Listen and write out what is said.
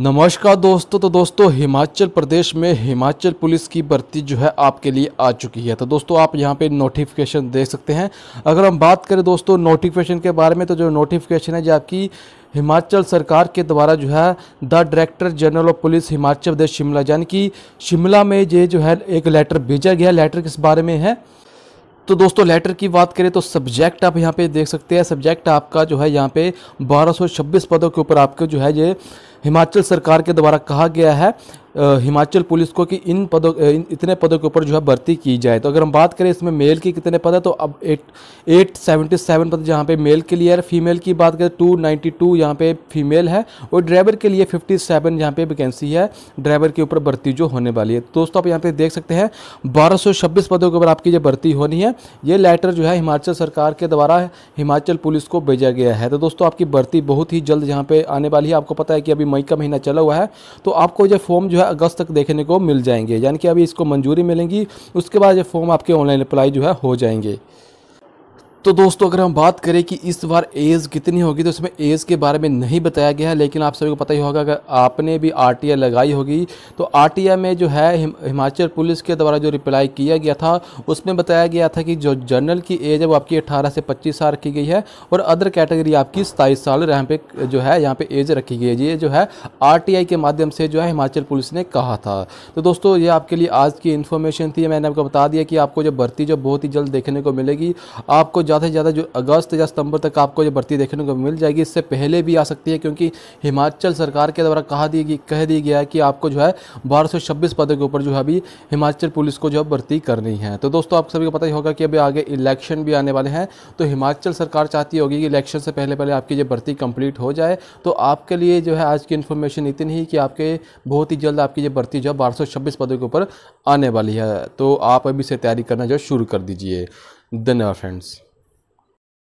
नमस्कार दोस्तों तो दोस्तों हिमाचल प्रदेश में हिमाचल पुलिस की भर्ती जो है आपके लिए आ चुकी है तो दोस्तों आप यहां पे नोटिफिकेशन देख सकते हैं अगर हम बात करें दोस्तों नोटिफिकेशन के बारे में तो जो नोटिफिकेशन है जो आपकी हिमाचल सरकार के द्वारा जो है the director general of police Himachal Pradesh Shimla यानी कि शिमला में ये जो है एक लेटर भेजा गया लेटर किस बारे में है तो दोस्तों लेटर की बात करें तो सब्जेक्ट आप यहाँ पे देख सकते हैं सब्जेक्ट आपका जो है यहाँ पे बारह पदों के ऊपर आपके जो है ये हिमाचल सरकार के द्वारा कहा गया है हिमाचल पुलिस को कि इन पदों इन इतने पदों के ऊपर जो है भर्ती की जाए तो अगर हम बात करें इसमें मेल की कितने पद है तो अब एट एट सेवेंटी सेवन पद जहाँ पे मेल के लिए है फीमेल की बात करें टू नाइन्टी टू यहाँ पे फीमेल है और ड्राइवर के लिए फिफ्टी सेवन यहाँ पे वैकेंसी है ड्राइवर के ऊपर भर्ती जो होने वाली है दोस्तों आप यहाँ पर देख सकते हैं बारह सौ छब्बीस पदों के ऊपर आपकी जो भर्ती होनी है ये लेटर जो है हिमाचल सरकार के द्वारा हिमाचल पुलिस को भेजा गया है तो दोस्तों आपकी भर्ती बहुत ही जल्द यहाँ पर आने वाली है आपको पता है कि अभी मई का महीना चला हुआ है तो आपको ये फॉर्म जो है अगस्त तक देखने को मिल जाएंगे यानी कि अभी इसको मंजूरी मिलेंगी उसके बाद ये फॉर्म आपके ऑनलाइन अप्लाई जो है हो जाएंगे तो दोस्तों अगर हम बात करें कि इस बार एज़ कितनी होगी तो इसमें एज़ के बारे में नहीं बताया गया है लेकिन आप सभी को पता ही होगा अगर आपने भी आर लगाई होगी तो आर में जो है हिमाचल पुलिस के द्वारा जो रिप्लाई किया गया था उसमें बताया गया था कि जो जनरल की एज है वो आपकी अट्ठारह से पच्चीस साल रखी गई है और अदर कैटेगरी आपकी सताईस साल यहाँ पे जो है यहाँ पे एज रखी गई है ये जो है आर के माध्यम से जो है हिमाचल पुलिस ने कहा था तो दोस्तों ये आपके लिए आज की इन्फॉर्मेशन थी मैंने आपको बता दिया कि आपको जो भर्ती जो बहुत ही जल्द देखने को मिलेगी आपको ज़्यादा से ज़्यादा जो अगस्त या सितंबर तक आपको ये भर्ती देखने को मिल जाएगी इससे पहले भी आ सकती है क्योंकि हिमाचल सरकार के द्वारा कहा दी कह दिया गया है कि आपको जो है बारह पदों के ऊपर जो है अभी हिमाचल पुलिस को जो है भर्ती करनी है तो दोस्तों आप सभी को पता ही होगा कि अभी आगे इलेक्शन भी आने वाले हैं तो हिमाचल सरकार चाहती होगी कि इलेक्शन से पहले पहले आपकी ये भर्ती कंप्लीट हो जाए तो आपके लिए जो है आज की इन्फॉर्मेशन इतनी ही कि आपके बहुत ही जल्द आपकी ये भर्ती जो है बारह पदों के ऊपर आने वाली है तो आप अभी से तैयारी करना जो शुरू कर दीजिए धन्यवाद फ्रेंड्स